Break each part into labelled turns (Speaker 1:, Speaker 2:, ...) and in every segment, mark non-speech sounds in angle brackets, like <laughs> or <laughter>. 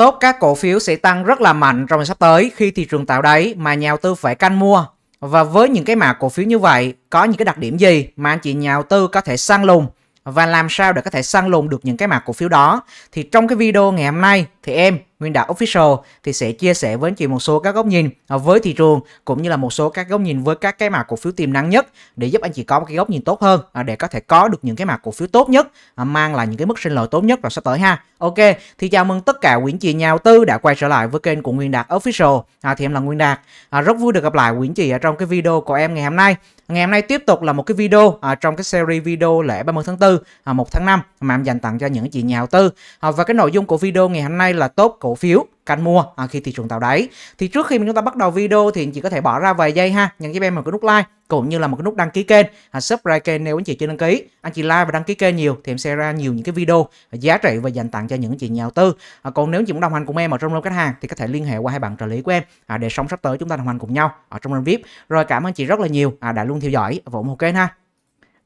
Speaker 1: Tốt các cổ phiếu sẽ tăng rất là mạnh trong sắp tới khi thị trường tạo đáy mà nhà đầu tư phải canh mua. Và với những cái mã cổ phiếu như vậy, có những cái đặc điểm gì mà anh chị nhà đầu tư có thể săn lùng và làm sao để có thể săn lùng được những cái mã cổ phiếu đó thì trong cái video ngày hôm nay thì em Nguyên Đạo Official thì sẽ chia sẻ với anh chị một số các góc nhìn với thị trường cũng như là một số các góc nhìn với các cái mã cổ phiếu tiềm năng nhất để giúp anh chị có một cái góc nhìn tốt hơn à, để có thể có được những cái mã cổ phiếu tốt nhất à, mang lại những cái mức sinh lời tốt nhất vào sắp tới ha. Ok, thì chào mừng tất cả quý anh chị nhà đầu tư đã quay trở lại với kênh của Nguyên Đạt Official. À, thì em là Nguyên Đạt. À, rất vui được gặp lại quý anh chị ở trong cái video của em ngày hôm nay. Ngày hôm nay tiếp tục là một cái video à, trong cái series video lễ 30 tháng 4, à, 1 tháng 5 mà em dành tặng cho những chị nhà đầu tư. À, và cái nội dung của video ngày hôm nay là top cổ phiếu canh mua à, khi thị trường tạo đáy thì trước khi mà chúng ta bắt đầu video thì anh chị có thể bỏ ra vài giây ha nhấn giúp em một cái nút like cũng như là một cái nút đăng ký kênh à, subscribe kênh nếu anh chị chưa đăng ký anh chị like và đăng ký kênh nhiều thì em sẽ ra nhiều những cái video à, giá trị và dành tặng cho những anh chị nhà đầu tư à, còn nếu anh chị muốn đồng hành cùng em ở trong lớp khách hàng thì có thể liên hệ qua hai bạn trợ lý của em à, để sống sắp tới chúng ta đồng hành cùng nhau ở trong lớp vip rồi cảm ơn chị rất là nhiều à, đã luôn theo dõi và ủng hộ kênh ha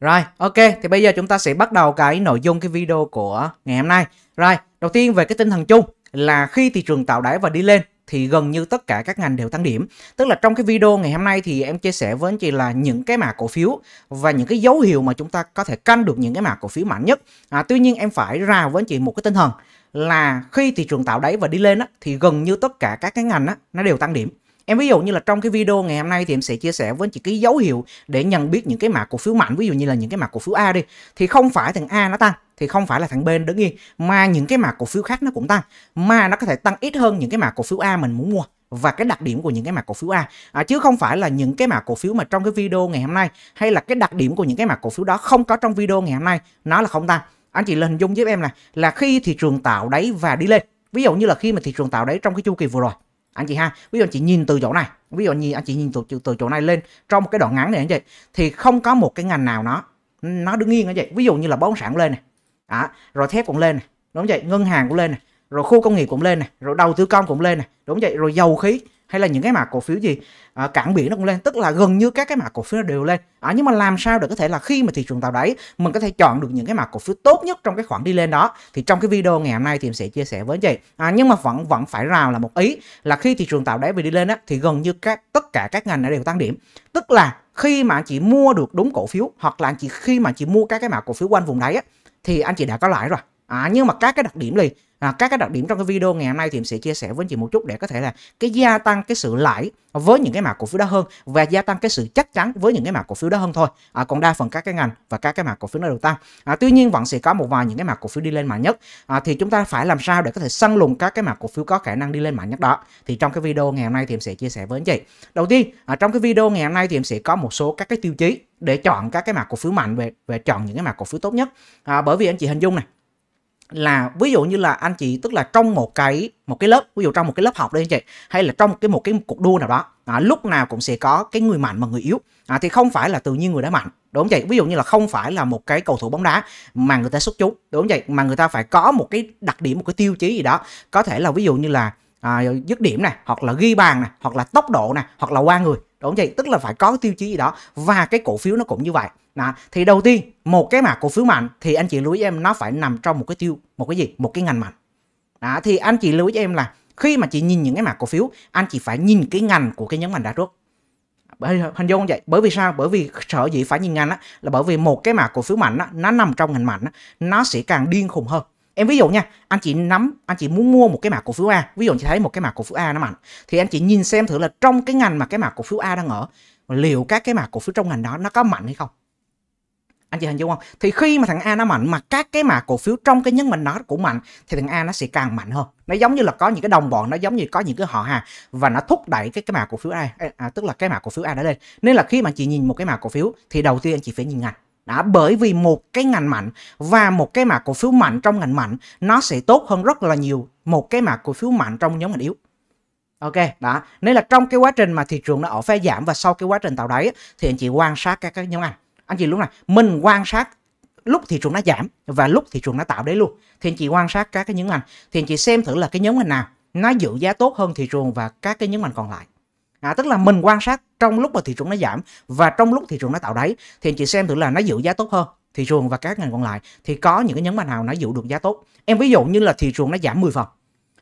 Speaker 1: rồi, ok, thì bây giờ chúng ta sẽ bắt đầu cái nội dung cái video của ngày hôm nay. Rồi, đầu tiên về cái tinh thần chung là khi thị trường tạo đáy và đi lên thì gần như tất cả các ngành đều tăng điểm. Tức là trong cái video ngày hôm nay thì em chia sẻ với anh chị là những cái mã cổ phiếu và những cái dấu hiệu mà chúng ta có thể canh được những cái mã cổ phiếu mạnh nhất. À, tuy nhiên em phải ra với anh chị một cái tinh thần là khi thị trường tạo đáy và đi lên á, thì gần như tất cả các cái ngành á, nó đều tăng điểm. Em ví dụ như là trong cái video ngày hôm nay thì em sẽ chia sẻ với anh chị cái dấu hiệu để nhận biết những cái mã cổ phiếu mạnh ví dụ như là những cái mã cổ phiếu A đi thì không phải thằng A nó tăng thì không phải là thằng B đứng yên mà những cái mã cổ phiếu khác nó cũng tăng mà nó có thể tăng ít hơn những cái mã cổ phiếu A mình muốn mua và cái đặc điểm của những cái mã cổ phiếu A à, chứ không phải là những cái mã cổ phiếu mà trong cái video ngày hôm nay hay là cái đặc điểm của những cái mã cổ phiếu đó không có trong video ngày hôm nay nó là không tăng anh chị lên hình dung giúp em này là khi thị trường tạo đáy và đi lên ví dụ như là khi mà thị trường tạo đáy trong cái chu kỳ vừa rồi anh chị ha ví dụ anh chị nhìn từ chỗ này ví dụ nhìn anh chị nhìn từ, từ, từ chỗ này lên trong một cái đoạn ngắn này anh chị thì không có một cái ngành nào nó nó đứng yên anh chị ví dụ như là bất động sản lên này đó, rồi thép cũng lên này đúng vậy ngân hàng cũng lên này rồi khu công nghiệp cũng lên này rồi đầu tư công cũng lên này đúng vậy rồi dầu khí hay là những cái mã cổ phiếu gì à, cảng biển nó cũng lên tức là gần như các cái mã cổ phiếu đều lên à, nhưng mà làm sao để có thể là khi mà thị trường tạo đáy mình có thể chọn được những cái mã cổ phiếu tốt nhất trong cái khoảng đi lên đó thì trong cái video ngày hôm nay thì mình sẽ chia sẻ với chị à, nhưng mà vẫn vẫn phải rào là một ý là khi thị trường tạo đáy về đi lên á, thì gần như các tất cả các ngành đều tăng điểm tức là khi mà anh chị mua được đúng cổ phiếu hoặc là anh chị khi mà anh chị mua các cái mã cổ phiếu quanh vùng đáy á, thì anh chị đã có lãi rồi à, nhưng mà các cái đặc điểm này à, các cái đặc điểm trong cái video ngày hôm nay thì em sẽ chia sẻ với anh chị một chút để có thể là cái gia tăng cái sự lãi với những cái mã cổ phiếu đó hơn và gia tăng cái sự chắc chắn với những cái mã cổ phiếu đó hơn thôi à, còn đa phần các cái ngành và các cái mã cổ phiếu nó đều tăng à, tuy nhiên vẫn sẽ có một vài những cái mã cổ phiếu đi lên mạnh nhất à, thì chúng ta phải làm sao để có thể săn lùng các cái mã cổ phiếu có khả năng đi lên mạnh nhất đó thì trong cái video ngày hôm nay thì em sẽ chia sẻ với anh chị đầu tiên à, trong cái video ngày hôm nay thì em sẽ có một số các cái tiêu chí để chọn các cái mã cổ phiếu mạnh về về chọn những cái mã cổ phiếu tốt nhất à, bởi vì anh chị hình dung này là ví dụ như là anh chị tức là trong một cái một cái lớp ví dụ trong một cái lớp học đây anh chị hay là trong cái một cái cuộc đua nào đó à, lúc nào cũng sẽ có cái người mạnh và người yếu à, thì không phải là tự nhiên người đã mạnh đúng không chị ví dụ như là không phải là một cái cầu thủ bóng đá mà người ta xuất chúng đúng không chị mà người ta phải có một cái đặc điểm một cái tiêu chí gì đó có thể là ví dụ như là à, dứt điểm này hoặc là ghi bàn này hoặc là tốc độ này hoặc là qua người đúng không chị tức là phải có tiêu chí gì đó và cái cổ phiếu nó cũng như vậy đó. thì đầu tiên một cái mảng cổ phiếu mạnh thì anh chị lưu ý em nó phải nằm trong một cái tiêu một cái gì một cái ngành mạnh đó. thì anh chị lưu ý em là khi mà chị nhìn những cái mảng cổ phiếu anh chị phải nhìn cái ngành của cái nhóm ngành đã trước hình dung vậy bởi vì sao bởi vì sở dĩ phải nhìn ngành á, là bởi vì một cái mảng cổ phiếu mạnh á, nó nằm trong ngành mạnh á, nó sẽ càng điên khùng hơn em ví dụ nha anh chị nắm anh chị muốn mua một cái mảng cổ phiếu a ví dụ chị thấy một cái mảng cổ phiếu a nó mạnh thì anh chị nhìn xem thử là trong cái ngành mà cái mảng cổ phiếu a đang ở liệu các cái mảng cổ phiếu trong ngành đó nó có mạnh hay không anh chị hình dung không thì khi mà thằng A nó mạnh mà các cái mã cổ phiếu trong cái nhóm mình nó cũng mạnh thì thằng A nó sẽ càng mạnh hơn nó giống như là có những cái đồng bọn nó giống như có những cái họ hàng và nó thúc đẩy cái cái mã cổ phiếu A à, tức là cái mã cổ phiếu A đó lên nên là khi mà chị nhìn một cái mã cổ phiếu thì đầu tiên anh chị phải nhìn ngành đã bởi vì một cái ngành mạnh và một cái mã cổ phiếu mạnh trong ngành mạnh nó sẽ tốt hơn rất là nhiều một cái mã cổ phiếu mạnh trong nhóm ngành yếu Ok, đó. Nên là trong cái quá trình mà thị trường nó ở pha giảm và sau cái quá trình tạo đáy thì anh chị quan sát các cái nhóm ngành anh chị lúc này mình quan sát lúc thị trường nó giảm và lúc thị trường nó tạo đáy luôn thì anh chị quan sát các cái nhấn ngành thì anh chị xem thử là cái nhóm ngành nào nó giữ giá tốt hơn thị trường và các cái nhóm ngành còn lại à, tức là mình quan sát trong lúc mà thị trường nó giảm và trong lúc thị trường nó tạo đáy thì anh chị xem thử là nó giữ giá tốt hơn thị trường và các ngành còn lại thì có những cái nhóm ngành nào nó giữ được giá tốt em ví dụ như là thị trường nó giảm 10 phần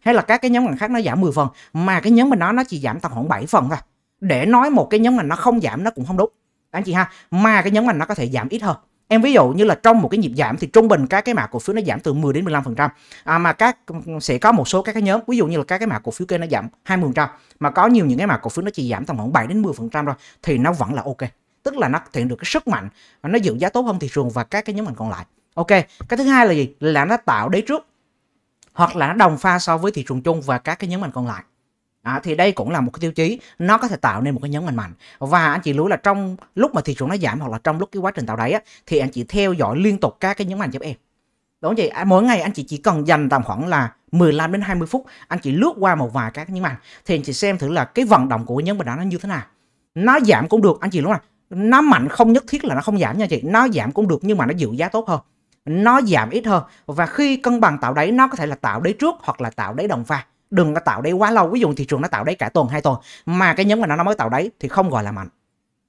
Speaker 1: hay là các cái nhóm ngành khác nó giảm 10 phần mà cái nhóm mình nó nó chỉ giảm tầm khoảng 7 phần thôi để nói một cái nhóm ngành nó không giảm nó cũng không đúng anh chị ha mà cái nhóm ngành nó có thể giảm ít hơn em ví dụ như là trong một cái nhịp giảm thì trung bình các cái mã cổ phiếu nó giảm từ 10 đến 15 phần trăm à, mà các sẽ có một số các cái nhóm ví dụ như là các cái mã cổ phiếu kia nó giảm 20 phần trăm mà có nhiều những cái mã cổ phiếu nó chỉ giảm tầm khoảng 7 đến 10 phần trăm thôi thì nó vẫn là ok tức là nó thể được cái sức mạnh nó giữ giá tốt hơn thị trường và các cái nhóm ngành còn lại ok cái thứ hai là gì là nó tạo đế trước hoặc là nó đồng pha so với thị trường chung và các cái nhóm ngành còn lại À, thì đây cũng là một cái tiêu chí nó có thể tạo nên một cái nhóm ngành mạnh và anh chị lưu là trong lúc mà thị trường nó giảm hoặc là trong lúc cái quá trình tạo đáy á, thì anh chị theo dõi liên tục các cái nhóm ngành giúp em đúng vậy à, mỗi ngày anh chị chỉ cần dành tầm khoảng là 15 đến 20 phút anh chị lướt qua một vài các cái nhóm ngành thì anh chị xem thử là cái vận động của nhóm mình đó nó như thế nào nó giảm cũng được anh chị đúng không nó mạnh không nhất thiết là nó không giảm nha chị nó giảm cũng được nhưng mà nó giữ giá tốt hơn nó giảm ít hơn và khi cân bằng tạo đáy nó có thể là tạo đáy trước hoặc là tạo đáy đồng pha đừng có tạo đáy quá lâu ví dụ thị trường nó tạo đáy cả tuần hai tuần mà cái nhóm ngành đó nó mới tạo đáy thì không gọi là mạnh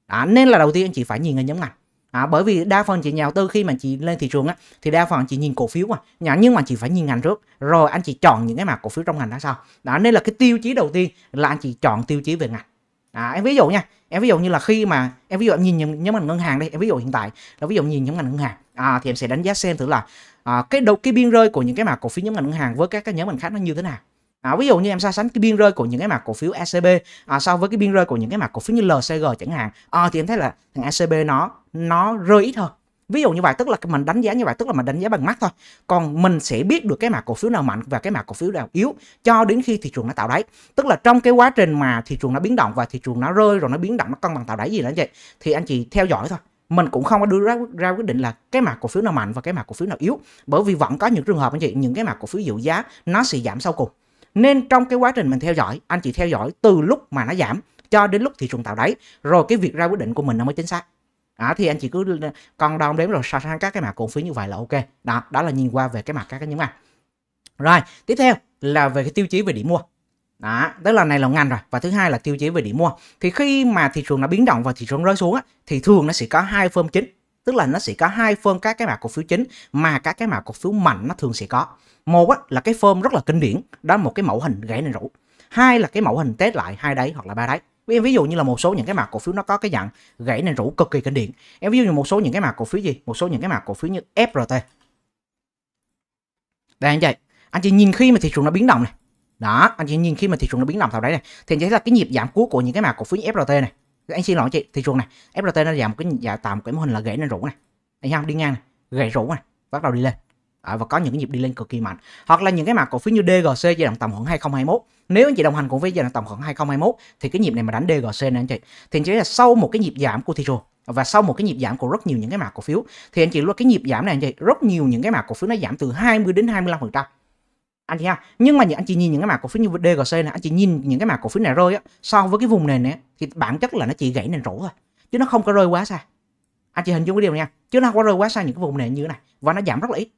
Speaker 1: à, nên là đầu tiên anh chị phải nhìn cái nhóm ngành À, bởi vì đa phần chị nhà đầu tư khi mà chị lên thị trường á thì đa phần chị nhìn cổ phiếu mà nhà nhưng mà chị phải nhìn ngành trước rồi anh chị chọn những cái mã cổ phiếu trong ngành đó sao đó nên là cái tiêu chí đầu tiên là anh chị chọn tiêu chí về ngành à, em ví dụ nha em ví dụ như là khi mà em ví dụ em nhìn nhóm ngành ngân hàng đây em ví dụ hiện tại là ví dụ nhìn nhóm ngành ngân hàng à, thì em sẽ đánh giá xem thử là à, cái đầu cái biên rơi của những cái mà cổ phiếu nhóm ngành ngân hàng với các cái nhóm ngành khác nó như thế nào À, ví dụ như em so sánh cái biên rơi của những cái mặt cổ phiếu ACB à, so với cái biên rơi của những cái mặt cổ phiếu như LCG chẳng hạn à, thì em thấy là thằng ACB nó nó rơi ít hơn ví dụ như vậy tức là mình đánh giá như vậy tức là mình đánh giá bằng mắt thôi còn mình sẽ biết được cái mặt cổ phiếu nào mạnh và cái mặt cổ phiếu nào yếu cho đến khi thị trường nó tạo đáy tức là trong cái quá trình mà thị trường nó biến động và thị trường nó rơi rồi nó biến động nó cân bằng tạo đáy gì nữa vậy thì anh chị theo dõi thôi mình cũng không có đưa ra, ra quyết định là cái mặt cổ phiếu nào mạnh và cái mặt cổ phiếu nào yếu bởi vì vẫn có những trường hợp anh chị những cái mặt cổ phiếu dự giá nó sẽ giảm sau cùng nên trong cái quá trình mình theo dõi anh chị theo dõi từ lúc mà nó giảm cho đến lúc thị trường tạo đáy rồi cái việc ra quyết định của mình nó mới chính xác À, thì anh chị cứ con đong đếm rồi so sánh các cái mã cổ phiếu như vậy là ok đó đó là nhìn qua về cái mặt các cái nhóm ngành rồi tiếp theo là về cái tiêu chí về điểm mua đó, tức là này là ngành rồi và thứ hai là tiêu chí về điểm mua thì khi mà thị trường nó biến động và thị trường rơi xuống á, thì thường nó sẽ có hai form chính tức là nó sẽ có hai phương các cái mã cổ phiếu chính mà các cái mã cổ phiếu mạnh nó thường sẽ có một á, là cái form rất là kinh điển đó là một cái mẫu hình gãy nền rũ hai là cái mẫu hình test lại hai đáy hoặc là ba đáy em ví dụ như là một số những cái mã cổ phiếu nó có cái dạng gãy nền rũ cực kỳ kinh điển em ví dụ như một số những cái mã cổ phiếu gì một số những cái mã cổ phiếu như FRT đây anh chị anh chị nhìn khi mà thị trường nó biến động này đó anh chị nhìn khi mà thị trường nó biến động vào đấy này thì anh chị thấy là cái nhịp giảm cuối của những cái mã cổ phiếu như FRT này anh xin lỗi chị thị trường này flt nó giảm một cái dạ tạo một cái mô hình là gãy nên rũ này anh không đi ngang này gãy rũ này bắt đầu đi lên à, và có những cái nhịp đi lên cực kỳ mạnh hoặc là những cái mặt cổ phiếu như DGC giai đoạn tầm khoảng 2021 nếu anh chị đồng hành cùng với giai đoạn tầm khoảng 2021 thì cái nhịp này mà đánh DGC nè anh chị thì anh chị là sau một cái nhịp giảm của thị trường và sau một cái nhịp giảm của rất nhiều những cái mặt cổ phiếu thì anh chị luôn cái nhịp giảm này anh chị rất nhiều những cái mặt cổ phiếu nó giảm từ 20 đến 25 phần trăm anh chị ha nhưng mà anh chị nhìn những cái mã cổ phiếu như DGC này anh chị nhìn những cái mã cổ phiếu này rơi á so với cái vùng nền này thì bản chất là nó chỉ gãy nền rổ thôi chứ nó không có rơi quá xa anh chị hình dung cái điều này nha chứ nó không có rơi quá xa những cái vùng nền như thế này và nó giảm rất là ít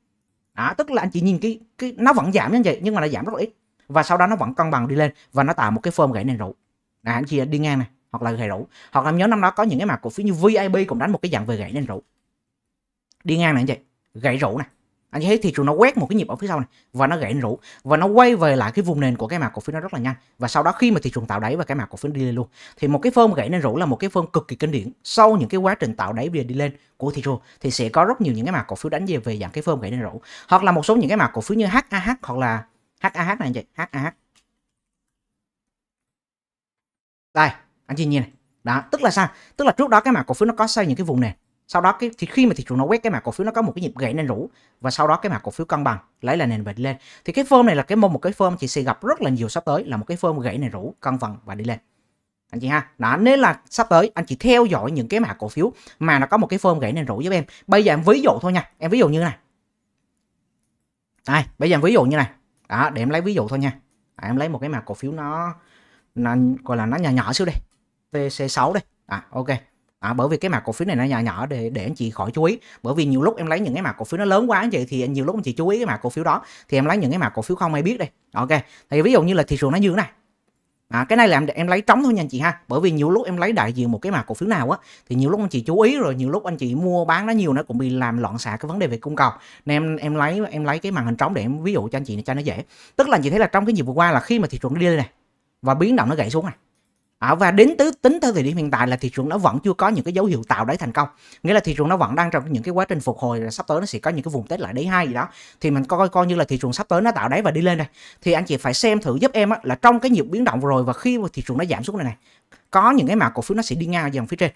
Speaker 1: đó, tức là anh chị nhìn cái cái nó vẫn giảm như vậy nhưng mà nó giảm rất là ít và sau đó nó vẫn cân bằng đi lên và nó tạo một cái form gãy nền rổ là anh chị đi ngang này hoặc là gãy rổ hoặc là nhớ năm đó có những cái mã cổ phiếu như VIP cũng đánh một cái dạng về gãy nền rổ đi ngang này anh chị gãy rổ này anh à, thấy thị trường nó quét một cái nhịp ở phía sau này và nó gãy rũ và nó quay về lại cái vùng nền của cái mã cổ phiếu nó rất là nhanh và sau đó khi mà thị trường tạo đáy và cái mã cổ phiếu đi lên luôn thì một cái form gãy nền rũ là một cái form cực kỳ kinh điển sau những cái quá trình tạo đáy và đi lên của thị trường thì sẽ có rất nhiều những cái mã cổ phiếu đánh về về dạng cái form gãy nền rũ hoặc là một số những cái mã cổ phiếu như HAH hoặc là HAH này anh chị HAH đây anh chị nhìn này đó tức là sao tức là trước đó cái mã cổ phiếu nó có xây những cái vùng nền sau đó cái thì khi mà thị trường nó quét cái mã cổ phiếu nó có một cái nhịp gãy nên rũ và sau đó cái mã cổ phiếu cân bằng lấy là nền bệnh lên thì cái phơm này là cái mô một cái phơm chị sẽ gặp rất là nhiều sắp tới là một cái phơm gãy nền rũ cân bằng và đi lên anh chị ha đó nếu là sắp tới anh chị theo dõi những cái mã cổ phiếu mà nó có một cái phơm gãy nền rũ giúp em bây giờ em ví dụ thôi nha em ví dụ như này đây bây giờ em ví dụ như này đó để em lấy ví dụ thôi nha à, em lấy một cái mã cổ phiếu nó, nó gọi là nó nhỏ nhỏ xíu đây tc 6 đây à ok à, bởi vì cái mặt cổ phiếu này nó nhỏ nhỏ để để anh chị khỏi chú ý bởi vì nhiều lúc em lấy những cái mặt cổ phiếu nó lớn quá anh chị thì nhiều lúc anh chị chú ý cái mặt cổ phiếu đó thì em lấy những cái mặt cổ phiếu không ai biết đây ok thì ví dụ như là thị trường nó như thế này À, cái này làm em lấy trống thôi nha anh chị ha bởi vì nhiều lúc em lấy đại diện một cái mặt cổ phiếu nào á thì nhiều lúc anh chị chú ý rồi nhiều lúc anh chị mua bán nó nhiều nó cũng bị làm loạn xạ cái vấn đề về cung cầu nên em em lấy em lấy cái màn hình trống để em ví dụ cho anh chị cho nó dễ tức là anh chị thấy là trong cái dịp vừa qua là khi mà thị trường nó đi lên này và biến động nó gãy xuống này và đến tới tính tới thời điểm hiện tại là thị trường nó vẫn chưa có những cái dấu hiệu tạo đáy thành công nghĩa là thị trường nó vẫn đang trong những cái quá trình phục hồi sắp tới nó sẽ có những cái vùng test lại đáy hai gì đó thì mình coi coi như là thị trường sắp tới nó tạo đáy và đi lên đây thì anh chị phải xem thử giúp em á, là trong cái nhịp biến động vừa rồi và khi mà thị trường nó giảm xuống này này có những cái mã cổ phiếu nó sẽ đi ngang dần phía trên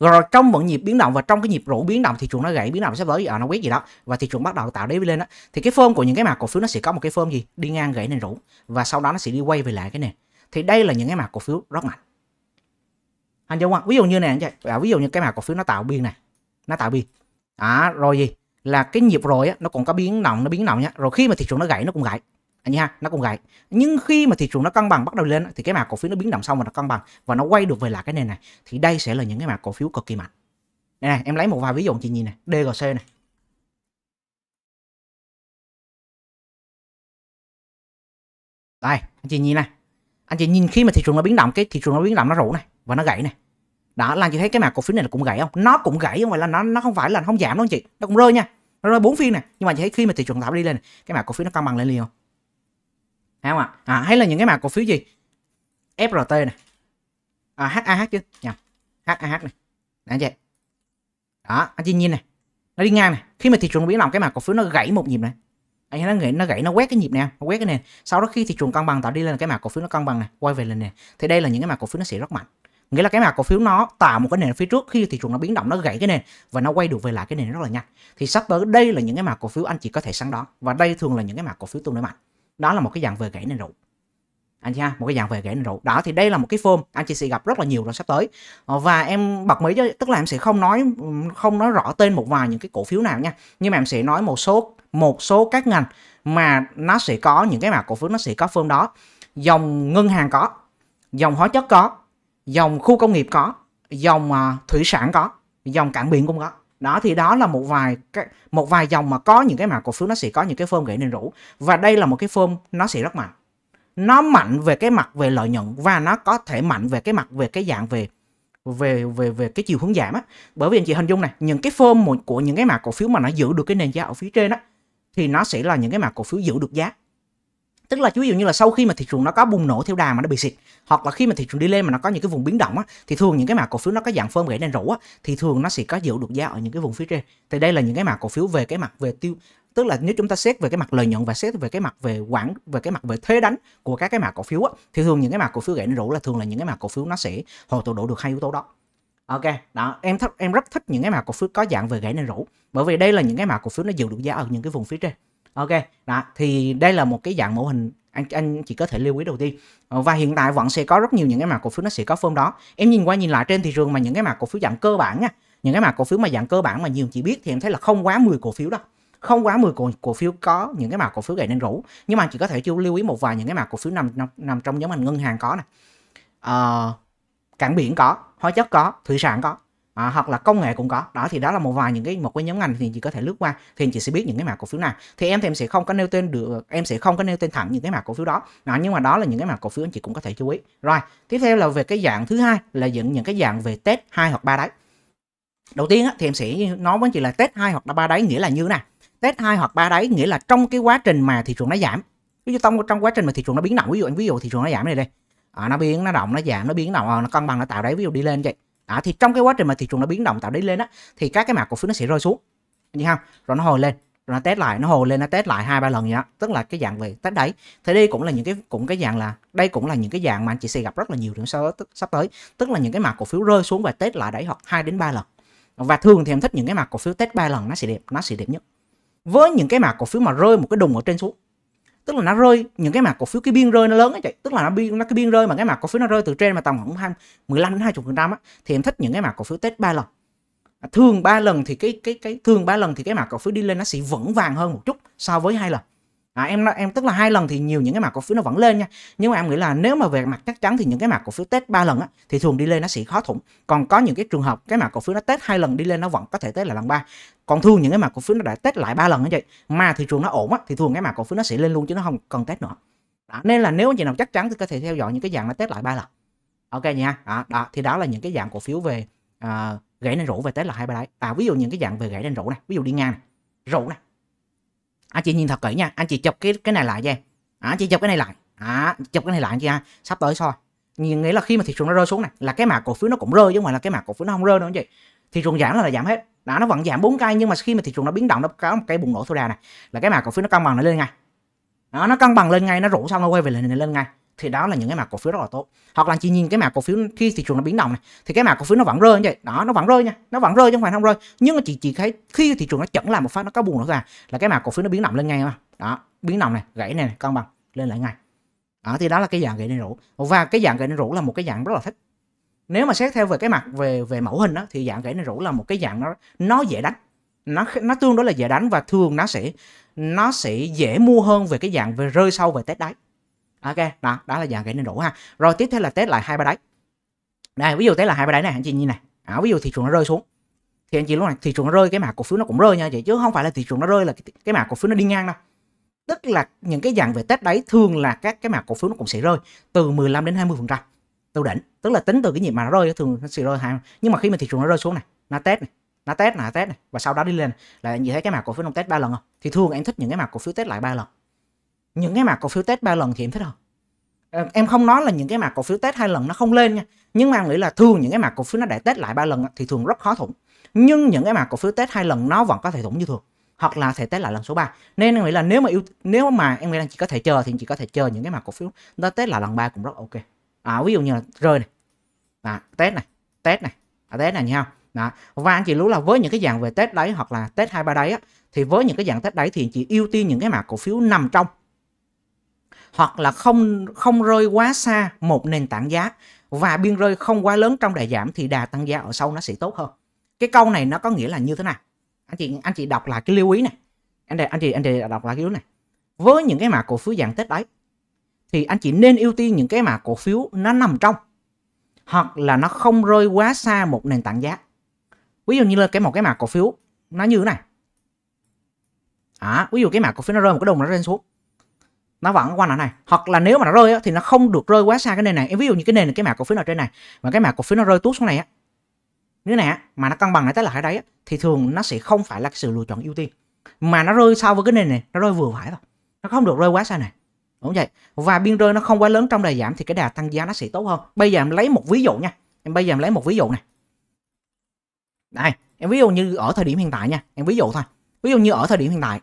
Speaker 1: rồi trong một nhịp biến động và trong cái nhịp rũ biến động thị trường nó gãy biến động sắp tới ở à, nó quét gì đó và thị trường bắt đầu tạo đáy lên đó thì cái form của những cái mã cổ phiếu nó sẽ có một cái form gì đi ngang gãy nền rũ và sau đó nó sẽ đi quay về lại cái nền thì đây là những cái mã cổ phiếu rất mạnh anh chị không ví dụ như này anh chị à, ví dụ như cái mã cổ phiếu nó tạo biên này nó tạo biên à, rồi gì là cái nhịp rồi á, nó còn có biến động nó biến động nhá rồi khi mà thị trường nó gãy nó cũng gãy anh nha nó cũng gãy nhưng khi mà thị trường nó cân bằng bắt đầu lên thì cái mã cổ phiếu nó biến động xong mà nó cân bằng và nó quay được về lại cái nền này thì đây sẽ là những cái mã cổ phiếu cực kỳ mạnh này, em lấy một vài ví dụ chị nhìn này DGC này đây anh chị nhìn này anh chị nhìn khi mà thị trường nó biến động cái thị trường nó biến động nó rủ này và nó gãy này đó là chị thấy cái mặt cổ phiếu này là cũng gãy không nó cũng gãy không phải là nó nó không phải là nó không giảm đâu anh chị nó cũng rơi nha nó rơi bốn phiên này nhưng mà chị thấy khi mà thị trường thảm đi lên cái mặt cổ phiếu nó cân bằng lên liền không thấy không ạ à? hay là những cái mặt cổ phiếu gì FRT này à, HAH chứ nhầm HAH này anh chị đó anh chị nhìn này nó đi ngang này khi mà thị trường biến động cái mặt cổ phiếu nó gãy một nhịp này anh nó gãy nó gãy nó quét cái nhịp nè nó quét cái nền sau đó khi thị trường cân bằng tạo đi lên cái mã cổ phiếu nó cân bằng này quay về lên nè thì đây là những cái mã cổ phiếu nó sẽ rất mạnh nghĩa là cái mã cổ phiếu nó tạo một cái nền phía trước khi thị trường nó biến động nó gãy cái nền và nó quay được về lại cái nền rất là nhanh thì sắp tới đây là những cái mã cổ phiếu anh chỉ có thể săn đón và đây thường là những cái mã cổ phiếu tương đối mạnh đó là một cái dạng về gãy nền rượu anh chị ha một cái dạng về gãy nền rượu đó thì đây là một cái form anh chị sẽ gặp rất là nhiều trong sắp tới ờ, và em bật mí tức là em sẽ không nói không nói rõ tên một vài những cái cổ phiếu nào nha nhưng mà em sẽ nói một số một số các ngành mà nó sẽ có những cái mặt cổ phiếu nó sẽ có form đó dòng ngân hàng có dòng hóa chất có dòng khu công nghiệp có dòng à, thủy sản có dòng cảng biển cũng có đó thì đó là một vài cái một vài dòng mà có những cái mặt cổ phiếu nó sẽ có những cái form gãy nền rũ và đây là một cái form nó sẽ rất mạnh nó mạnh về cái mặt về lợi nhuận và nó có thể mạnh về cái mặt về cái dạng về về về về cái chiều hướng giảm á bởi vì anh chị hình dung này những cái form của những cái mặt cổ phiếu mà nó giữ được cái nền giá ở phía trên á thì nó sẽ là những cái mã cổ phiếu giữ được giá tức là ví dụ như là sau khi mà thị trường nó có bùng nổ theo đà mà nó bị xịt hoặc là khi mà thị trường đi lên mà nó có những cái vùng biến động á thì thường những cái mã cổ phiếu nó có dạng phơm gãy nên rũ á thì thường nó sẽ có giữ được giá ở những cái vùng phía trên thì đây là những cái mã cổ phiếu về cái mặt về tiêu tức là nếu chúng ta xét về cái mặt lợi nhuận và xét về cái mặt về quản về cái mặt về thuế đánh của các cái mã cổ phiếu á thì thường những cái mã cổ phiếu gãy nên rũ là thường là những cái mã cổ phiếu nó sẽ hồi tụ độ được hai yếu tố đó ok đó em thích em rất thích những cái mã cổ phiếu có dạng về gãy nền rũ, bởi vì đây là những cái mã cổ phiếu nó giữ được giá ở những cái vùng phía trên ok đó thì đây là một cái dạng mẫu hình anh anh chỉ có thể lưu ý đầu tiên ờ, và hiện tại vẫn sẽ có rất nhiều những cái mã cổ phiếu nó sẽ có form đó em nhìn qua nhìn lại trên thị trường mà những cái mã cổ phiếu dạng cơ bản nha những cái mã cổ phiếu mà dạng cơ bản mà nhiều chị biết thì em thấy là không quá 10 cổ phiếu đâu không quá 10 cổ, cổ phiếu có những cái mã cổ phiếu gãy nên rủ nhưng mà chỉ có thể chưa lưu ý một vài những cái mã cổ phiếu nằm nằm, nằm trong nhóm ngành ngân hàng có nè à, cảng biển có hóa chất có thủy sản có à, hoặc là công nghệ cũng có đó thì đó là một vài những cái một cái nhóm ngành thì chị có thể lướt qua thì chị sẽ biết những cái mã cổ phiếu nào thì em thì em sẽ không có nêu tên được em sẽ không có nêu tên thẳng những cái mã cổ phiếu đó à, nhưng mà đó là những cái mã cổ phiếu anh chị cũng có thể chú ý rồi tiếp theo là về cái dạng thứ hai là những những cái dạng về test hai hoặc ba đấy. đầu tiên á, thì em sẽ nói với chị là test hai hoặc ba đấy nghĩa là như thế nào test hai hoặc ba đấy nghĩa là trong cái quá trình mà thị trường nó giảm ví dụ trong trong quá trình mà thị trường nó biến động ví dụ anh ví dụ thị trường nó giảm này đây à, nó biến nó động nó giảm nó biến động à, nó cân bằng nó tạo đáy ví dụ đi lên vậy à, thì trong cái quá trình mà thị trường nó biến động tạo đáy lên á thì các cái mặt cổ phiếu nó sẽ rơi xuống như không rồi nó hồi lên rồi nó test lại nó hồi lên nó test lại hai ba lần nhá tức là cái dạng về test đáy thế đây cũng là những cái cũng cái dạng là đây cũng là những cái dạng mà anh chị sẽ gặp rất là nhiều trong sắp, tới tức là những cái mặt cổ phiếu rơi xuống và test lại đáy hoặc hai đến ba lần và thường thì em thích những cái mặt cổ phiếu test ba lần nó sẽ đẹp nó sẽ đẹp nhất với những cái mặt cổ phiếu mà rơi một cái đùng ở trên xuống tức là nó rơi những cái mặt cổ phiếu cái biên rơi nó lớn ấy chị tức là nó biên nó cái biên rơi mà cái mặt cổ phiếu nó rơi từ trên mà tầm khoảng 15 đến 20 phần trăm á thì em thích những cái mặt cổ phiếu test ba lần thường ba lần thì cái cái cái thường ba lần thì cái mặt cổ phiếu đi lên nó sẽ vững vàng hơn một chút so với hai lần À, em em tức là hai lần thì nhiều những cái mặt cổ phiếu nó vẫn lên nha nhưng mà em nghĩ là nếu mà về mặt chắc chắn thì những cái mặt cổ phiếu test ba lần á, thì thường đi lên nó sẽ khó thủng còn có những cái trường hợp cái mặt cổ phiếu nó test hai lần đi lên nó vẫn có thể test lại lần ba còn thường những cái mặt cổ phiếu nó đã test lại ba lần như vậy mà thị trường nó ổn á, thì thường cái mặt cổ phiếu nó sẽ lên luôn chứ nó không cần test nữa đó. nên là nếu anh chị nào chắc chắn thì có thể theo dõi những cái dạng nó test lại ba lần ok nha đó, đó thì đó là những cái dạng cổ phiếu về uh, gãy nên rũ về test là hai ba đấy à ví dụ những cái dạng về gãy nên rũ này ví dụ đi ngang này, rủ này anh chị nhìn thật kỹ nha anh chị chụp cái cái này lại cho em à, anh chị chụp cái này lại à, chụp cái này lại anh chị ha sắp tới soi nhìn nghĩa là khi mà thị trường nó rơi xuống này là cái mã cổ phiếu nó cũng rơi chứ không phải là cái mã cổ phiếu nó không rơi đâu anh chị thị trường giảm là, là giảm hết đã nó vẫn giảm 4 cây nhưng mà khi mà thị trường nó biến động nó có một cái bùng nổ thôi đà này là cái mã cổ phiếu nó cân bằng nó lên ngay đó, nó cân bằng lên ngay nó rủ xong nó quay về lại lên ngay thì đó là những cái mã cổ phiếu rất là tốt hoặc là chỉ nhìn cái mã cổ phiếu khi thị trường nó biến động này thì cái mã cổ phiếu nó vẫn rơi như vậy đó nó vẫn rơi nha nó vẫn rơi chứ không phải không rơi nhưng mà chỉ chỉ thấy khi thị trường nó chẩn lại một phát nó có buồn nữa ra là cái mã cổ phiếu nó biến động lên ngay mà đó biến động này gãy này, này cân bằng lên lại ngay đó thì đó là cái dạng gãy nên rũ và cái dạng gãy nên rũ là một cái dạng rất là thích nếu mà xét theo về cái mặt về về mẫu hình đó thì dạng gãy nên rũ là một cái dạng nó nó dễ đánh nó nó tương đối là dễ đánh và thường nó sẽ nó sẽ dễ mua hơn về cái dạng về rơi sâu về test đáy ok đó đó là dạng gãy nên đủ ha rồi tiếp theo là test lại hai ba đáy Đây, ví dụ test là hai ba đáy này anh chị nhìn này à, ví dụ thị trường nó rơi xuống thì anh chị lúc này thị trường nó rơi cái mã cổ phiếu nó cũng rơi nha chị chứ không phải là thị trường nó rơi là cái, cái mã cổ phiếu nó đi ngang đâu tức là những cái dạng về test đáy thường là các cái mã cổ phiếu nó cũng sẽ rơi từ 15 đến 20 phần trăm từ đỉnh tức là tính từ cái nhịp mà nó rơi thường nó sẽ rơi hai nhưng mà khi mà thị trường nó rơi xuống này nó test này nó test này nó test này và sau đó đi lên là anh chị thấy cái mã cổ phiếu nó test ba lần không thì thường em thích những cái mã cổ phiếu test lại ba lần những cái mã cổ phiếu Tết 3 lần thì em thích hơn ờ, em không nói là những cái mã cổ phiếu Tết hai lần nó không lên nha nhưng mà em nghĩ là thường những cái mã cổ phiếu nó để Tết lại ba lần thì thường rất khó thủng nhưng những cái mã cổ phiếu Tết hai lần nó vẫn có thể thủng như thường hoặc là thể Tết lại lần số 3 nên em nghĩ là nếu mà yêu nếu mà em nghĩ là chỉ có thể chờ thì chỉ có thể chờ những cái mã cổ phiếu nó Tết lại lần ba cũng rất ok à, ví dụ như là rơi này à, Tết này Tết này à, Tết này nha đó. và anh chị lưu là với những cái dạng về Tết đấy hoặc là Tết hai ba đấy á, thì với những cái dạng Tết đấy thì chị ưu tiên những cái mã cổ phiếu nằm trong hoặc là không không rơi quá xa một nền tảng giá và biên rơi không quá lớn trong đà giảm thì đà tăng giá ở sau nó sẽ tốt hơn cái câu này nó có nghĩa là như thế nào anh chị anh chị đọc lại cái lưu ý này anh anh chị anh chị đọc lại cái lưu ý này với những cái mã cổ phiếu dạng tết đấy thì anh chị nên ưu tiên những cái mã cổ phiếu nó nằm trong hoặc là nó không rơi quá xa một nền tảng giá ví dụ như là cái một cái mã cổ phiếu nó như thế này à, ví dụ cái mã cổ phiếu nó rơi một cái đồng nó lên xuống nó vẫn quanh ở này hoặc là nếu mà nó rơi á, thì nó không được rơi quá xa cái nền này em ví dụ như cái nền này, cái mã cổ phiếu ở trên này mà cái mã cổ phiếu nó rơi tuốt xuống này á như này á, mà nó cân bằng lại tới lại đấy á, thì thường nó sẽ không phải là sự lựa chọn ưu tiên mà nó rơi sau với cái nền này nó rơi vừa phải thôi nó không được rơi quá xa này đúng vậy và biên rơi nó không quá lớn trong đà giảm thì cái đà tăng giá nó sẽ tốt hơn bây giờ em lấy một ví dụ nha em bây giờ em lấy một ví dụ này đây em ví dụ như ở thời điểm hiện tại nha em ví dụ thôi ví dụ như ở thời điểm hiện tại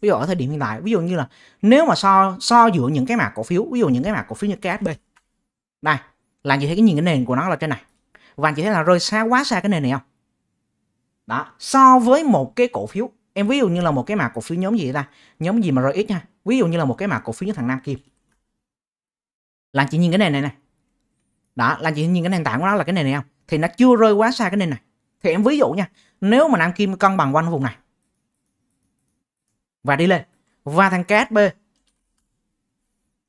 Speaker 1: ví dụ ở thời điểm hiện tại ví dụ như là nếu mà so so giữa những cái mã cổ phiếu ví dụ những cái mã cổ phiếu như KSB đây là anh chị thấy cái nhìn cái nền của nó là trên này và anh chị thấy là rơi xa quá xa cái nền này không đó so với một cái cổ phiếu em ví dụ như là một cái mã cổ phiếu nhóm gì ta nhóm gì mà rơi ít nha ví dụ như là một cái mã cổ phiếu như thằng Nam Kim là anh chị nhìn cái nền này này đó là anh chị nhìn cái nền tảng của nó là cái nền này không thì nó chưa rơi quá xa cái nền này thì em ví dụ nha nếu mà Nam Kim cân bằng quanh vùng này và đi lên và thằng KSB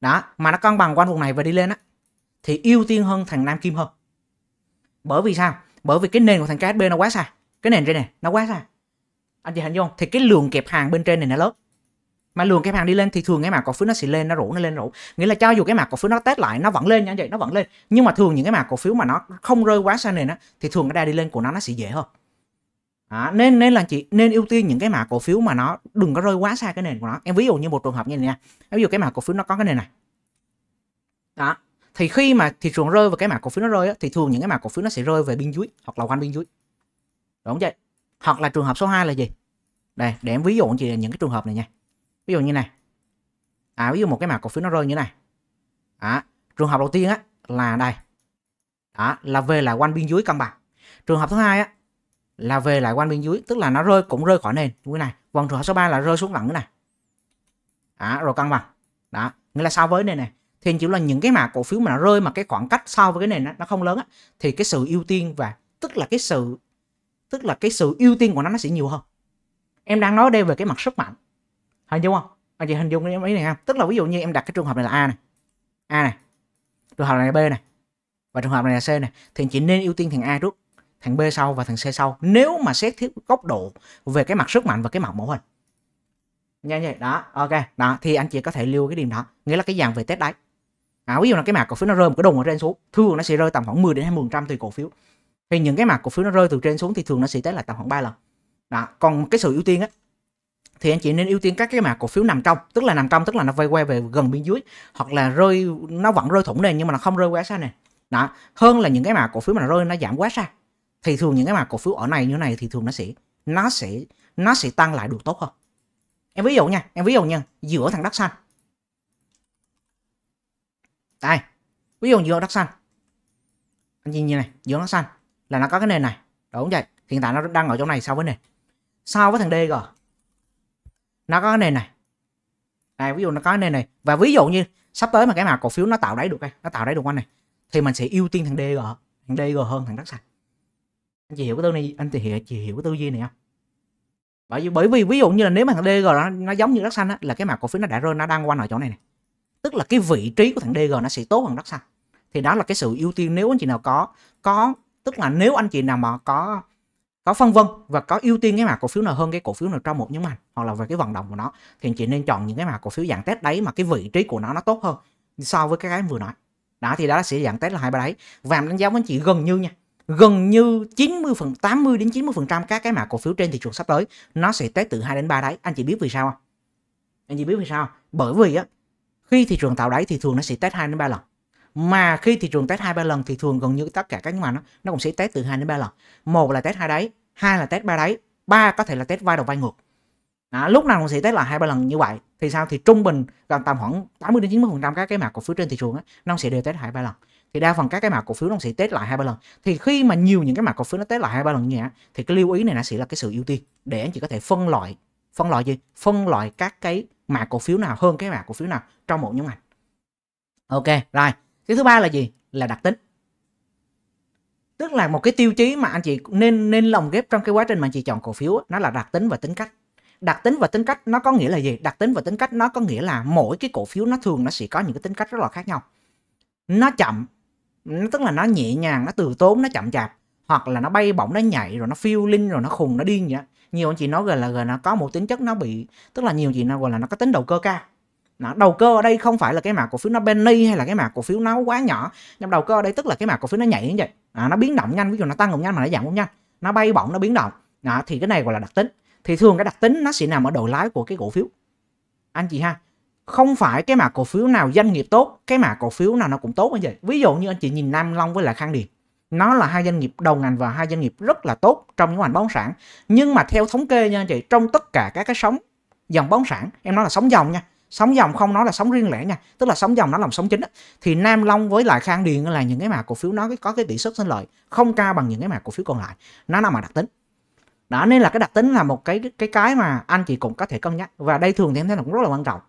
Speaker 1: đó mà nó cân bằng quanh vùng này và đi lên á thì ưu tiên hơn thằng Nam Kim hơn bởi vì sao bởi vì cái nền của thằng KSB nó quá xa cái nền trên này nó quá xa anh chị hình dung thì cái lượng kẹp hàng bên trên này nó lớn mà lượng kẹp hàng đi lên thì thường cái mã cổ phiếu nó sẽ lên nó rủ nó lên rủ nghĩa là cho dù cái mã cổ phiếu nó test lại nó vẫn lên nha anh chị nó vẫn lên nhưng mà thường những cái mã cổ phiếu mà nó không rơi quá xa nền á thì thường cái đà đi lên của nó nó sẽ dễ hơn À, nên nên là chị nên ưu tiên những cái mã cổ phiếu mà nó đừng có rơi quá xa cái nền của nó em ví dụ như một trường hợp như này nha em ví dụ cái mã cổ phiếu nó có cái nền này đó thì khi mà thị trường rơi và cái mã cổ phiếu nó rơi thì thường những cái mã cổ phiếu nó sẽ rơi về biên dưới hoặc là quanh biên dưới đúng vậy hoặc là trường hợp số 2 là gì đây để em ví dụ chị những cái trường hợp này nha ví dụ như này à ví dụ một cái mã cổ phiếu nó rơi như này à, trường hợp đầu tiên á là đây đó là về là quanh biên dưới cân bằng trường hợp thứ hai á là về lại quanh bên dưới tức là nó rơi cũng rơi khỏi nền như này vòng hợp số 3 là rơi xuống lẳng cái này đó, rồi cân bằng đó nghĩa là so với nền này thì chỉ là những cái mã cổ phiếu mà nó rơi mà cái khoảng cách so với cái nền đó, nó không lớn á, thì cái sự ưu tiên và tức là cái sự tức là cái sự ưu tiên của nó nó sẽ nhiều hơn em đang nói đây về cái mặt sức mạnh hình dung không anh chị hình dung cái ý này không tức là ví dụ như em đặt cái trường hợp này là a này a này trường hợp này là b này và trường hợp này là c này thì chị nên ưu tiên thằng a trước thằng B sau và thằng C sau nếu mà xét thiết góc độ về cái mặt sức mạnh và cái mặt mẫu hình nha vậy đó ok đó thì anh chị có thể lưu cái điểm đó nghĩa là cái dàn về test đấy à, ví dụ là cái mạc cổ phiếu nó rơi một cái đồng ở trên xuống thường nó sẽ rơi tầm khoảng 10 đến 20 trăm tùy cổ phiếu thì những cái mạc cổ phiếu nó rơi từ trên xuống thì thường nó sẽ test là tầm khoảng 3 lần đó còn cái sự ưu tiên á thì anh chị nên ưu tiên các cái mã cổ phiếu nằm trong tức là nằm trong tức là nó vây quay về gần biên dưới hoặc là rơi nó vẫn rơi thủng nền nhưng mà nó không rơi quá xa nè đó hơn là những cái mã cổ phiếu mà nó rơi nó giảm quá xa thì thường những cái mà cổ phiếu ở này như thế này thì thường nó sẽ nó sẽ nó sẽ tăng lại được tốt hơn em ví dụ nha em ví dụ nha giữa thằng đất xanh đây ví dụ giữa đất xanh anh nhìn như này giữa đất xanh là nó có cái nền này đúng vậy hiện tại nó đang ở chỗ này so với nền so với thằng DG nó có cái nền này đây ví dụ nó có cái nền này và ví dụ như sắp tới mà cái mà cổ phiếu nó tạo đáy được đây nó tạo đáy được anh này thì mình sẽ ưu tiên thằng DG thằng DG hơn thằng đất xanh anh chị hiểu cái tư này anh chị hiểu chị hiểu cái tư duy này không bởi vì bởi vì ví dụ như là nếu mà thằng DG nó, nó giống như đất xanh á, là cái mặt cổ phiếu nó đã rơi nó đang quanh ở chỗ này này tức là cái vị trí của thằng DG nó sẽ tốt hơn đất xanh thì đó là cái sự ưu tiên nếu anh chị nào có có tức là nếu anh chị nào mà có có phân vân và có ưu tiên cái mặt cổ phiếu nào hơn cái cổ phiếu nào trong một nhóm ngành hoặc là về cái vận động của nó thì anh chị nên chọn những cái mặt cổ phiếu dạng test đấy mà cái vị trí của nó nó tốt hơn so với cái cái em vừa nói đó thì đó sẽ dạng test là hai ba đấy vàng đánh giá với anh chị gần như nha gần như 90 phần 80 đến 90 phần trăm các cái mã cổ phiếu trên thị trường sắp tới nó sẽ test từ 2 đến 3 đáy anh chị biết vì sao không anh chị biết vì sao không? bởi vì á khi thị trường tạo đáy thì thường nó sẽ test 2 đến 3 lần mà khi thị trường test 2 3 lần thì thường gần như tất cả các nhóm nó nó cũng sẽ test từ 2 đến 3 lần. Một là test hai đáy, hai là test ba đáy, ba có thể là test vai đầu vai ngược. Đó, lúc nào cũng sẽ test là hai ba lần như vậy thì sao thì trung bình gần tầm khoảng 80 đến 90 phần trăm các cái mã cổ phiếu trên thị trường á nó sẽ đều test hai ba lần thì đa phần các cái mã cổ phiếu nó sẽ test lại hai ba lần thì khi mà nhiều những cái mã cổ phiếu nó test lại hai ba lần như vậy thì cái lưu ý này nó sẽ là cái sự ưu tiên để anh chị có thể phân loại phân loại gì phân loại các cái mã cổ phiếu nào hơn cái mã cổ phiếu nào trong một nhóm ngành ok rồi cái thứ ba là gì là đặc tính tức là một cái tiêu chí mà anh chị nên nên lồng ghép trong cái quá trình mà anh chị chọn cổ phiếu nó là đặc tính và tính cách đặc tính và tính cách nó có nghĩa là gì đặc tính và tính cách nó có nghĩa là mỗi cái cổ phiếu nó thường nó sẽ có những cái tính cách rất là khác nhau nó chậm nó tức là nó nhẹ nhàng nó từ tốn nó chậm chạp hoặc là nó bay bổng nó nhảy rồi nó phiêu linh rồi nó khùng nó điên vậy nhiều anh chị nói gọi là gọi là có một tính chất nó bị tức là nhiều chị nói gọi là nó có tính đầu cơ ca nó, đầu cơ ở đây không phải là cái mã cổ phiếu nó penny hay là cái mã cổ phiếu nó quá nhỏ nhưng đầu cơ ở đây tức là cái mã cổ phiếu nó nhảy như vậy à, nó biến động nhanh ví dụ nó tăng cũng nhanh mà nó giảm cũng nhanh nó bay bổng nó biến động à, thì cái này gọi là đặc tính thì thường cái đặc tính nó sẽ nằm ở đầu lái của cái cổ phiếu anh chị ha không phải cái mã cổ phiếu nào doanh nghiệp tốt cái mã cổ phiếu nào nó cũng tốt như vậy ví dụ như anh chị nhìn Nam Long với lại Khang Điền nó là hai doanh nghiệp đầu ngành và hai doanh nghiệp rất là tốt trong những ngành bất động sản nhưng mà theo thống kê nha anh chị trong tất cả các cái sóng dòng bất động sản em nói là sóng dòng nha sóng dòng không nói là sóng riêng lẻ nha tức là sóng dòng nó làm sóng chính thì Nam Long với lại Khang Điền là những cái mã cổ phiếu nó có cái tỷ suất sinh lợi không cao bằng những cái mã cổ phiếu còn lại nó là mà đặc tính đó nên là cái đặc tính là một cái cái cái mà anh chị cũng có thể cân nhắc và đây thường thì em thấy là cũng rất là quan trọng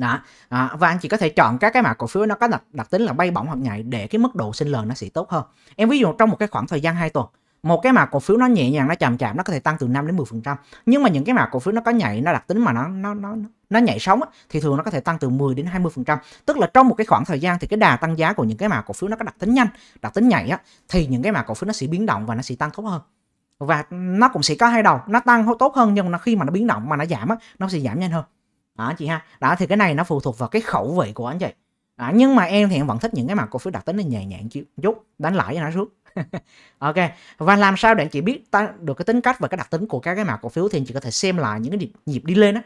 Speaker 1: đó. đó và anh chị có thể chọn các cái mã cổ phiếu nó có đặc, đặc tính là bay bổng hoặc nhảy để cái mức độ sinh lời nó sẽ tốt hơn em ví dụ trong một cái khoảng thời gian 2 tuần một cái mã cổ phiếu nó nhẹ nhàng nó chạm chạm nó có thể tăng từ 5 đến 10 phần trăm nhưng mà những cái mã cổ phiếu nó có nhảy nó đặc tính mà nó nó nó nó nhảy sóng thì thường nó có thể tăng từ 10 đến 20 phần trăm tức là trong một cái khoảng thời gian thì cái đà tăng giá của những cái mã cổ phiếu nó có đặc tính nhanh đặc tính nhảy á, thì những cái mã cổ phiếu nó sẽ biến động và nó sẽ tăng tốt hơn và nó cũng sẽ có hai đầu nó tăng tốt hơn nhưng mà khi mà nó biến động mà nó giảm á, nó sẽ giảm nhanh hơn đó chị ha đó thì cái này nó phụ thuộc vào cái khẩu vị của anh chị đó, nhưng mà em thì em vẫn thích những cái mặt cổ phiếu đặc tính nó nhẹ nhàng chứ chút đánh lãi cho nó suốt <laughs> ok và làm sao để anh chị biết ta được cái tính cách và cái đặc tính của các cái mã cổ phiếu thì anh chị có thể xem lại những cái nhịp, đi lên á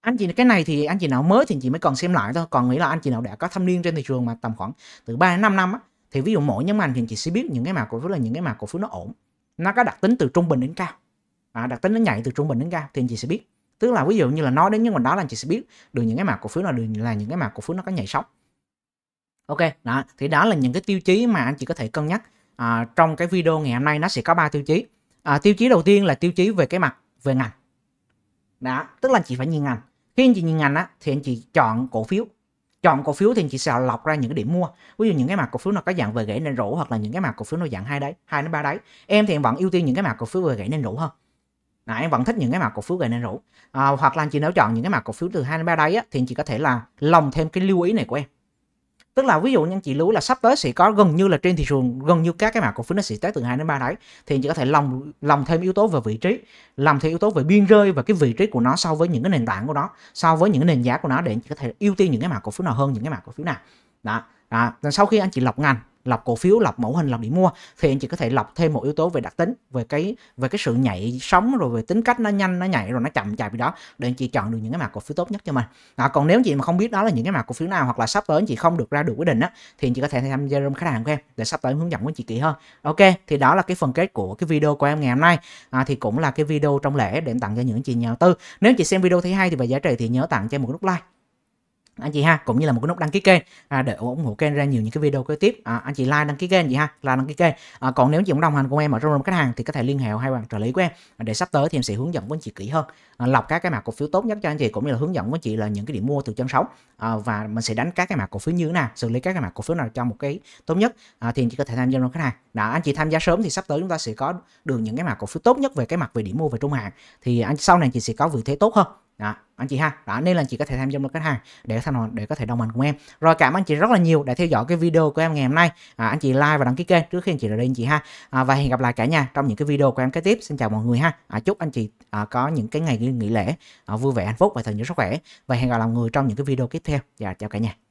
Speaker 1: anh chị cái này thì anh chị nào mới thì anh chị mới cần xem lại thôi còn nghĩ là anh chị nào đã có thâm niên trên thị trường mà tầm khoảng từ 3 đến 5 năm á thì ví dụ mỗi nhóm ngành thì anh chị sẽ biết những cái mã cổ phiếu là những cái mã cổ phiếu nó ổn nó có đặc tính từ trung bình đến cao à, đặc tính nó nhảy từ trung bình đến cao thì anh chị sẽ biết tức là ví dụ như là nói đến những mình đó là anh chị sẽ biết được những cái mã cổ phiếu là được là những cái mã cổ phiếu nó có nhảy sóng ok đó thì đó là những cái tiêu chí mà anh chị có thể cân nhắc à, trong cái video ngày hôm nay nó sẽ có ba tiêu chí à, tiêu chí đầu tiên là tiêu chí về cái mặt về ngành đó tức là anh chị phải nhìn ngành khi anh chị nhìn ngành á thì anh chị chọn cổ phiếu chọn cổ phiếu thì anh chị sẽ lọc ra những cái điểm mua ví dụ những cái mã cổ phiếu nó có dạng về gãy nên rũ hoặc là những cái mã cổ phiếu nó dạng hai đấy hai đến ba đấy em thì em vẫn ưu tiên những cái mã cổ phiếu về gãy nên rũ hơn à, em vẫn thích những cái mặt cổ phiếu về nên rủ à, hoặc là anh chị nếu chọn những cái mặt cổ phiếu từ hai đến ba đây á, thì anh chị có thể là lồng thêm cái lưu ý này của em tức là ví dụ như anh chị lưu ý là sắp tới sẽ có gần như là trên thị trường gần như các cái mặt cổ phiếu nó sẽ tới từ hai đến ba đấy thì anh chị có thể lồng lồng thêm yếu tố về vị trí làm thêm yếu tố về biên rơi và cái vị trí của nó so với những cái nền tảng của nó so với những cái nền giá của nó để anh chị có thể ưu tiên những cái mặt cổ phiếu nào hơn những cái mặt cổ phiếu nào đó à, sau khi anh chị lọc ngành lọc cổ phiếu lọc mẫu hình lọc điểm mua thì anh chị có thể lọc thêm một yếu tố về đặc tính về cái về cái sự nhảy sóng rồi về tính cách nó nhanh nó nhảy rồi nó chậm chạp gì đó để anh chị chọn được những cái mặt cổ phiếu tốt nhất cho mình à, còn nếu anh chị mà không biết đó là những cái mặt cổ phiếu nào hoặc là sắp tới anh chị không được ra được quyết định á thì anh chị có thể tham gia room khách hàng của em để sắp tới em hướng dẫn của chị kỹ hơn ok thì đó là cái phần kết của cái video của em ngày hôm nay à, thì cũng là cái video trong lễ để em tặng cho những chị nhà đầu tư nếu chị xem video thấy hay thì về giá trị thì nhớ tặng cho em một nút like anh chị ha cũng như là một cái nút đăng ký kênh à, để ủng hộ kênh ra nhiều những cái video kế tiếp à, anh chị like đăng ký kênh gì ha like đăng ký kênh à, còn nếu chị muốn đồng hành cùng em ở trong một khách hàng thì có thể liên hệ hay bằng trợ lý của em à, để sắp tới thì em sẽ hướng dẫn với anh chị kỹ hơn à, lọc các cái mặt cổ phiếu tốt nhất cho anh chị cũng như là hướng dẫn với chị là những cái điểm mua từ chân sóng à, và mình sẽ đánh các cái mặt cổ phiếu như thế nào xử lý các cái mặt cổ phiếu nào trong một cái tốt nhất à, thì anh chị có thể tham gia trong khách hàng đó anh chị tham gia sớm thì sắp tới chúng ta sẽ có được những cái mặt cổ phiếu tốt nhất về cái mặt về điểm mua về trung hạn thì anh sau này chị sẽ có vị thế tốt hơn đó anh chị ha đó nên là anh chị có thể tham gia một khách hàng để thành để có thể đồng hành cùng em rồi cảm ơn anh chị rất là nhiều đã theo dõi cái video của em ngày hôm nay à, anh chị like và đăng ký kênh trước khi anh chị rời đi anh chị ha à, và hẹn gặp lại cả nhà trong những cái video của em kế tiếp xin chào mọi người ha à, chúc anh chị à, có những cái ngày nghỉ lễ à, vui vẻ hạnh phúc và thật nhiều sức khỏe và hẹn gặp lại mọi người trong những cái video tiếp theo dạ chào cả nhà